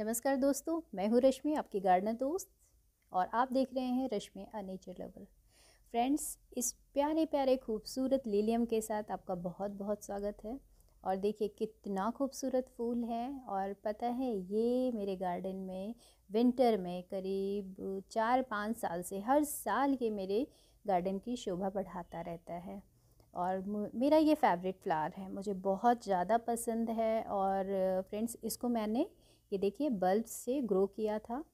नमस्कार दोस्तों मैं हूँ रश्मि आपकी गार्डनर दोस्त और आप देख रहे हैं Rashmi a nature lover friends इस प्यारे प्यारे खूबसूरत लिलियम के साथ आपका बहुत बहुत स्वागत है और देखिए कितना खूबसूरत फूल है और पता है ये मेरे गार्डन में विंटर में करीब चार पाँच साल से हर साल ये मेरे गार्डन की शोभा बढ़ाता रहता है और मेरा ये फेवरेट फ्लावर है मुझे बहुत ज़्यादा पसंद है और फ्रेंड्स इसको मैंने ये देखिए बल्ब से ग्रो किया था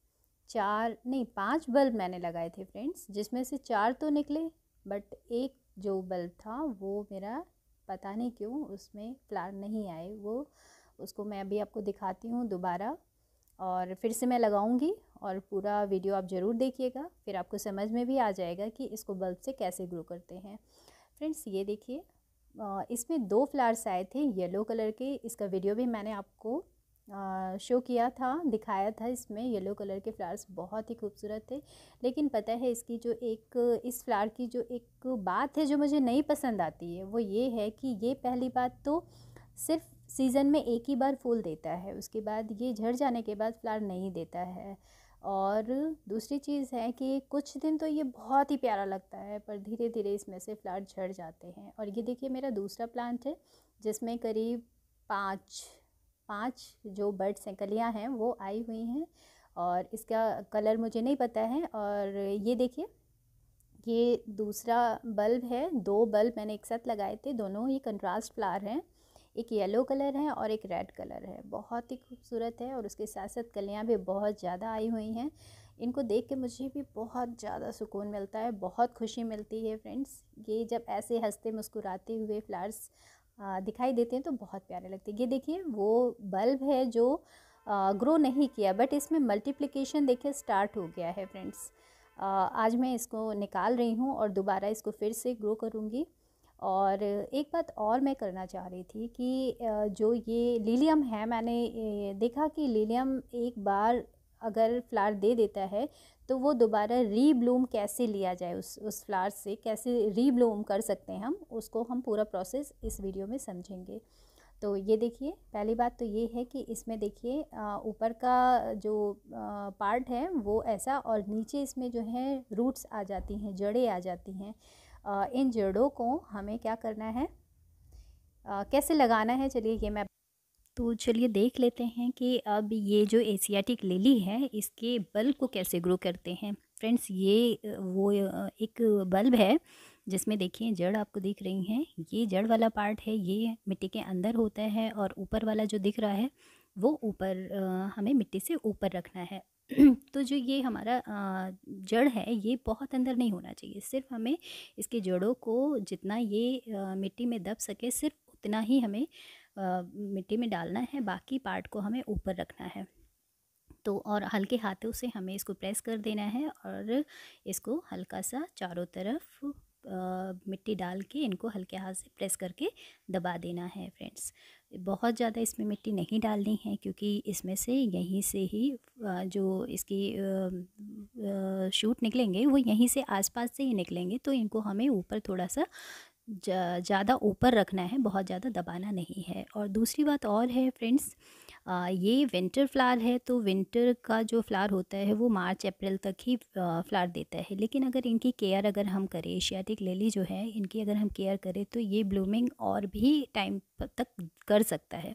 चार नहीं पांच बल्ब मैंने लगाए थे फ्रेंड्स जिसमें से चार तो निकले बट एक जो बल्ब था वो मेरा पता नहीं क्यों उसमें फ्लावर नहीं आए वो उसको मैं अभी आपको दिखाती हूँ दोबारा और फिर से मैं लगाऊंगी और पूरा वीडियो आप ज़रूर देखिएगा फिर आपको समझ में भी आ जाएगा कि इसको बल्ब से कैसे ग्रो करते हैं फ्रेंड्स ये देखिए इसमें दो फ्लावर्स आए थे येलो कलर के इसका वीडियो भी मैंने आपको शो किया था दिखाया था इसमें येलो कलर के फ्लावर्स बहुत ही खूबसूरत थे लेकिन पता है इसकी जो एक इस फ्लावर की जो एक बात है जो मुझे नहीं पसंद आती है वो ये है कि ये पहली बात तो सिर्फ सीज़न में एक ही बार फूल देता है उसके बाद ये झड़ जाने के बाद फ्लावर नहीं देता है और दूसरी चीज़ है कि कुछ दिन तो ये बहुत ही प्यारा लगता है पर धीरे धीरे इसमें से फ्लावर झड़ जाते हैं और ये देखिए मेरा दूसरा प्लांट है जिसमें करीब पाँच पांच जो बर्ड्स हैं कलियाँ हैं वो आई हुई हैं और इसका कलर मुझे नहीं पता है और ये देखिए ये दूसरा बल्ब है दो बल्ब मैंने एक साथ लगाए थे दोनों ही कंट्रास्ट फ्लावर हैं एक येलो कलर है और एक रेड कलर है बहुत ही खूबसूरत है और उसके साथ साथ कलियाँ भी बहुत ज़्यादा आई हुई हैं इनको देख के मुझे भी बहुत ज़्यादा सुकून मिलता है बहुत खुशी मिलती है फ्रेंड्स ये जब ऐसे हंसते मुस्कुराते हुए फ्लावर्स दिखाई देते हैं तो बहुत प्यारे लगते हैं ये देखिए वो बल्ब है जो ग्रो नहीं किया बट इसमें मल्टीप्लिकेशन देखिए स्टार्ट हो गया है फ्रेंड्स आज मैं इसको निकाल रही हूँ और दोबारा इसको फिर से ग्रो करूँगी और एक बात और मैं करना चाह रही थी कि जो ये लीलियम है मैंने देखा कि लीलियम एक बार अगर फ्लावर दे देता है तो वो दोबारा रीब्लूम कैसे लिया जाए उस उस फ्लावर से कैसे रीब्लूम कर सकते हैं हम उसको हम पूरा प्रोसेस इस वीडियो में समझेंगे तो ये देखिए पहली बात तो ये है कि इसमें देखिए ऊपर का जो पार्ट है वो ऐसा और नीचे इसमें जो है रूट्स आ जाती हैं जड़ें आ जाती हैं इन जड़ों को हमें क्या करना है कैसे लगाना है चलिए ये मैं तो चलिए देख लेते हैं कि अब ये जो एशियाटिक लिली है इसके बल्ब को कैसे ग्रो करते हैं फ्रेंड्स ये वो एक बल्ब है जिसमें देखिए जड़ आपको दिख रही हैं ये जड़ वाला पार्ट है ये मिट्टी के अंदर होता है और ऊपर वाला जो दिख रहा है वो ऊपर हमें मिट्टी से ऊपर रखना है तो जो ये हमारा जड़ है ये बहुत अंदर नहीं होना चाहिए सिर्फ हमें इसके जड़ों को जितना ये मिट्टी में दब सके सिर्फ उतना ही हमें मिट्टी में डालना है बाकी पार्ट को हमें ऊपर रखना है तो और हल्के हाथों से हमें इसको प्रेस कर देना है और इसको हल्का सा चारों तरफ मिट्टी डाल के इनको हल्के हाथ से प्रेस करके दबा देना है फ्रेंड्स बहुत ज़्यादा इसमें मिट्टी नहीं डालनी है क्योंकि इसमें से यहीं से ही जो इसकी शूट निकलेंगे वो यहीं से आसपास से ही निकलेंगे तो इनको हमें ऊपर थोड़ा सा ज़्यादा ऊपर रखना है बहुत ज़्यादा दबाना नहीं है और दूसरी बात और है फ्रेंड्स ये विंटर फ्लावर है तो विंटर का जो फ्लावर होता है वो मार्च अप्रैल तक ही फ्लावर देता है लेकिन अगर इनकी केयर अगर हम करें एशियाटिक लेली जो है इनकी अगर हम केयर करें तो ये ब्लूमिंग और भी टाइम तक कर सकता है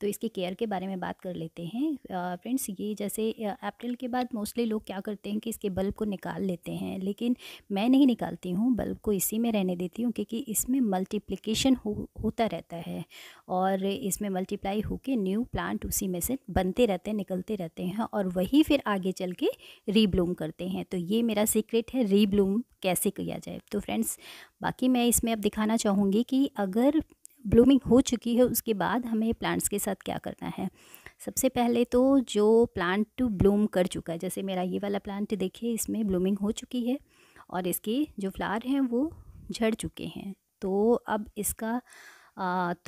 तो इसकी केयर के बारे में बात कर लेते हैं फ्रेंड्स ये जैसे अप्रैल के बाद मोस्टली लोग क्या करते हैं कि इसके बल्ब को निकाल लेते हैं लेकिन मैं नहीं निकालती हूँ बल्ब को इसी में रहने देती हूँ क्योंकि इसमें मल्टीप्लिकेशन हो, होता रहता है और इसमें मल्टीप्लाई होकर न्यू प्लांट उसी में से बनते रहते हैं निकलते रहते हैं और वही फिर आगे चल के रीब्लूम करते हैं तो ये मेरा सीक्रेट है रीब्लूम कैसे किया जाए तो फ्रेंड्स बाकी मैं इसमें अब दिखाना चाहूँगी कि अगर ब्लूमिंग हो चुकी है उसके बाद हमें प्लांट्स के साथ क्या करना है सबसे पहले तो जो प्लांट ब्लूम कर चुका है जैसे मेरा ये वाला प्लांट देखिए इसमें ब्लूमिंग हो चुकी है और इसके जो फ्लावर हैं वो झड़ चुके हैं तो अब इसका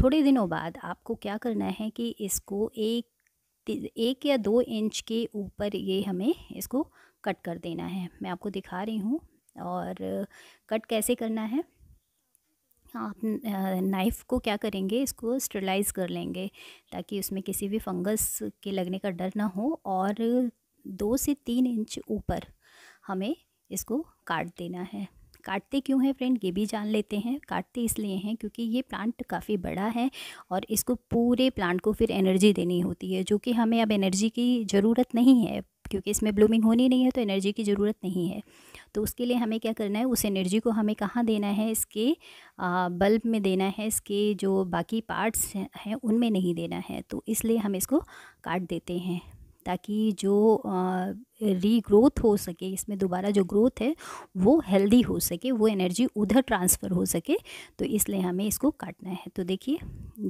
थोड़े दिनों बाद आपको क्या करना है कि इसको एक एक या दो इंच के ऊपर ये हमें इसको कट कर देना है मैं आपको दिखा रही हूँ और कट कैसे करना है हाँ, आप नाइफ़ को क्या करेंगे इसको स्टरलाइज़ कर लेंगे ताकि उसमें किसी भी फंगस के लगने का डर ना हो और दो से तीन इंच ऊपर हमें इसको काट देना है काटते क्यों हैं फ्रेंड ये भी जान लेते हैं काटते इसलिए हैं क्योंकि ये प्लांट काफ़ी बड़ा है और इसको पूरे प्लांट को फिर एनर्जी देनी होती है जो कि हमें अब एनर्जी की ज़रूरत नहीं है क्योंकि इसमें ब्लूमिंग होनी नहीं है तो एनर्जी की ज़रूरत नहीं है तो उसके लिए हमें क्या करना है उस एनर्जी को हमें कहाँ देना है इसके बल्ब में देना है इसके जो बाकी पार्ट्स हैं उनमें नहीं देना है तो इसलिए हम इसको काट देते हैं ताकि जो रीग्रोथ हो सके इसमें दोबारा जो ग्रोथ है वो हेल्दी हो सके वो एनर्जी उधर ट्रांसफ़र हो सके तो इसलिए हमें इसको काटना है तो देखिए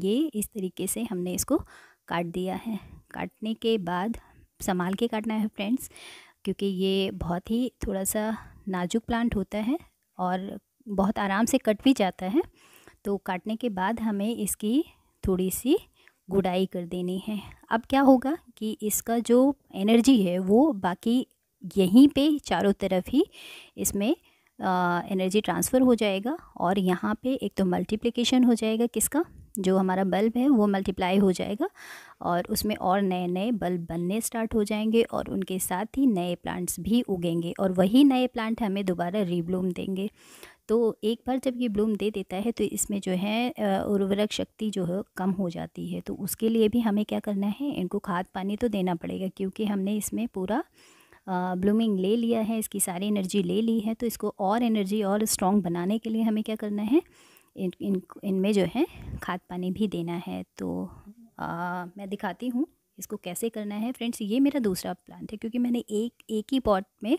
ये इस तरीके से हमने इसको काट दिया है काटने के बाद संभाल के काटना है फ्रेंड्स क्योंकि ये बहुत ही थोड़ा सा नाजुक प्लांट होता है और बहुत आराम से कट भी जाता है तो काटने के बाद हमें इसकी थोड़ी सी गुड़ाई कर देनी है अब क्या होगा कि इसका जो एनर्जी है वो बाकी यहीं पे चारों तरफ ही इसमें एनर्जी ट्रांसफ़र हो जाएगा और यहाँ पे एक तो मल्टीप्लिकेशन हो जाएगा किसका जो हमारा बल्ब है वो मल्टीप्लाई हो जाएगा और उसमें और नए नए बल्ब बनने स्टार्ट हो जाएंगे और उनके साथ ही नए प्लांट्स भी उगेंगे और वही नए प्लांट हमें दोबारा रीब्लूम देंगे तो एक बार जब ये ब्लूम दे देता है तो इसमें जो है उर्वरक शक्ति जो है कम हो जाती है तो उसके लिए भी हमें क्या करना है इनको खाद पानी तो देना पड़ेगा क्योंकि हमने इसमें पूरा ब्लूमिंग ले लिया है इसकी सारी एनर्जी ले ली है तो इसको और एनर्जी और स्ट्रॉन्ग बनाने के लिए हमें क्या करना है इन इन इनमें जो है खाद पानी भी देना है तो आ, मैं दिखाती हूँ इसको कैसे करना है फ्रेंड्स ये मेरा दूसरा प्लांट है क्योंकि मैंने एक एक ही पॉट में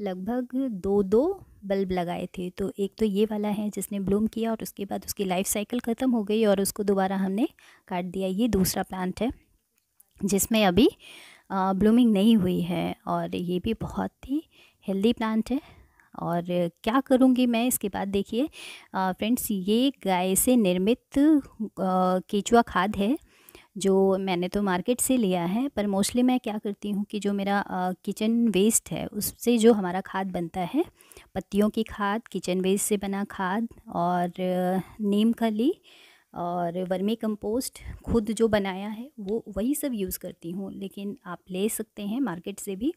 लगभग दो दो बल्ब लगाए थे तो एक तो ये वाला है जिसने ब्लूम किया और उसके बाद उसकी लाइफ साइकिल ख़त्म हो गई और उसको दोबारा हमने काट दिया ये दूसरा प्लांट है जिसमें अभी ब्लूमिंग नहीं हुई है और ये भी बहुत ही हेल्दी प्लांट है और क्या करूँगी मैं इसके बाद देखिए फ्रेंड्स ये गाय से निर्मित केचुआ खाद है जो मैंने तो मार्केट से लिया है पर मोस्टली मैं क्या करती हूँ कि जो मेरा किचन वेस्ट है उससे जो हमारा खाद बनता है पत्तियों की खाद किचन वेस्ट से बना खाद और नीम खली और वर्मी कंपोस्ट खुद जो बनाया है वो वही सब यूज़ करती हूँ लेकिन आप ले सकते हैं मार्केट से भी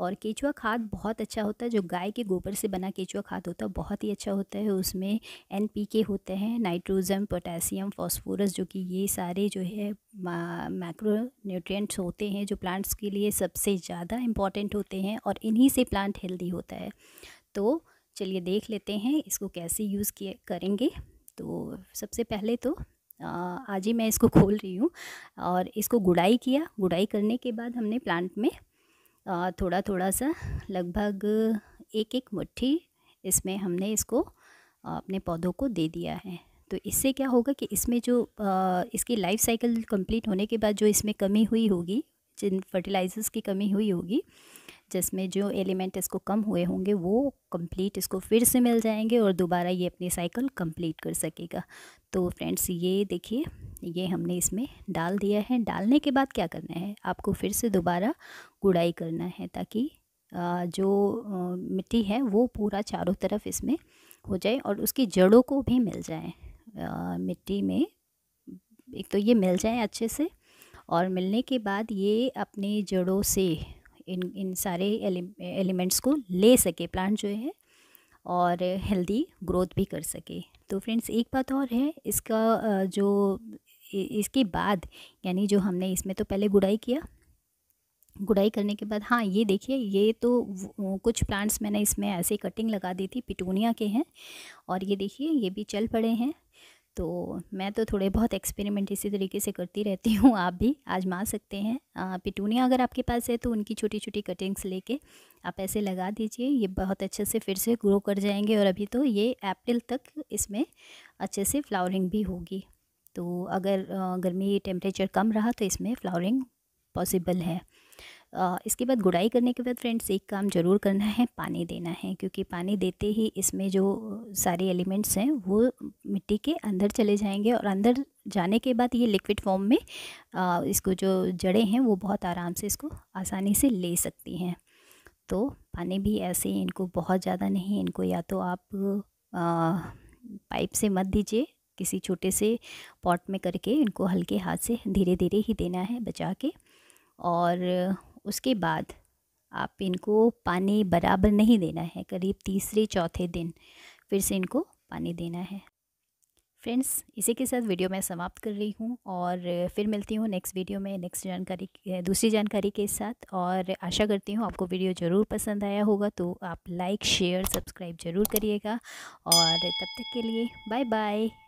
और केचुआ खाद बहुत अच्छा होता है जो गाय के गोबर से बना केचुआ खाद होता है बहुत ही अच्छा होता है उसमें एन होते हैं नाइट्रोजन पोटेशियम फॉस्फोरस जो कि ये सारे जो है मैक्रो न्यूट्रिएंट्स होते हैं जो प्लांट्स के लिए सबसे ज़्यादा इम्पॉर्टेंट होते हैं और इन्हीं से प्लांट हेल्दी होता है तो चलिए देख लेते हैं इसको कैसे यूज़ किए करेंगे तो सबसे पहले तो आज ही मैं इसको खोल रही हूँ और इसको गुड़ाई किया गुड़ाई करने के बाद हमने प्लांट में थोड़ा थोड़ा सा लगभग एक एक मुट्ठी इसमें हमने इसको अपने पौधों को दे दिया है तो इससे क्या होगा कि इसमें जो इसकी लाइफ साइकिल कंप्लीट होने के बाद जो इसमें कमी हुई होगी जिन फर्टिलाइज़र्स की कमी हुई होगी जिसमें जो एलिमेंट इसको कम हुए होंगे वो कंप्लीट इसको फिर से मिल जाएंगे और दोबारा ये अपनी साइकिल कंप्लीट कर सकेगा तो फ्रेंड्स ये देखिए ये हमने इसमें डाल दिया है डालने के बाद क्या करना है आपको फिर से दोबारा गुड़ाई करना है ताकि जो मिट्टी है वो पूरा चारों तरफ इसमें हो जाए और उसकी जड़ों को भी मिल जाए मिट्टी में एक तो ये मिल जाए अच्छे से और मिलने के बाद ये अपनी जड़ों से इन इन सारे एलिमेंट्स को ले सके प्लांट जो है और हेल्दी ग्रोथ भी कर सके तो फ्रेंड्स एक बात और है इसका जो इसके बाद यानी जो हमने इसमें तो पहले गुड़ाई किया गुड़ाई करने के बाद हाँ ये देखिए ये तो कुछ प्लांट्स मैंने इसमें ऐसे कटिंग लगा दी थी पिटूनिया के हैं और ये देखिए ये भी चल पड़े हैं तो मैं तो थोड़े बहुत एक्सपेरिमेंट इसी तरीके से करती रहती हूँ आप भी आजमा सकते हैं पिटूनिया अगर आपके पास है तो उनकी छोटी छोटी कटिंग्स लेके आप ऐसे लगा दीजिए ये बहुत अच्छे से फिर से ग्रो कर जाएंगे और अभी तो ये अप्रैल तक इसमें अच्छे से फ्लावरिंग भी होगी तो अगर गर्मी टेम्परेचर कम रहा तो इसमें फ्लावरिंग पॉसिबल है इसके बाद गुड़ाई करने के बाद फ्रेंड्स एक काम ज़रूर करना है पानी देना है क्योंकि पानी देते ही इसमें जो सारे एलिमेंट्स हैं वो मिट्टी के अंदर चले जाएंगे और अंदर जाने के बाद ये लिक्विड फॉर्म में आ, इसको जो जड़ें हैं वो बहुत आराम से इसको आसानी से ले सकती हैं तो पानी भी ऐसे ही इनको बहुत ज़्यादा नहीं इनको या तो आप पाइप से मत दीजिए किसी छोटे से पॉट में करके इनको हल्के हाथ से धीरे धीरे ही देना है बचा के और उसके बाद आप इनको पानी बराबर नहीं देना है करीब तीसरे चौथे दिन फिर से इनको पानी देना है फ्रेंड्स इसी के साथ वीडियो मैं समाप्त कर रही हूँ और फिर मिलती हूँ नेक्स्ट वीडियो में नेक्स्ट जानकारी दूसरी जानकारी के साथ और आशा करती हूँ आपको वीडियो ज़रूर पसंद आया होगा तो आप लाइक शेयर सब्सक्राइब ज़रूर करिएगा और तब तक के लिए बाय बाय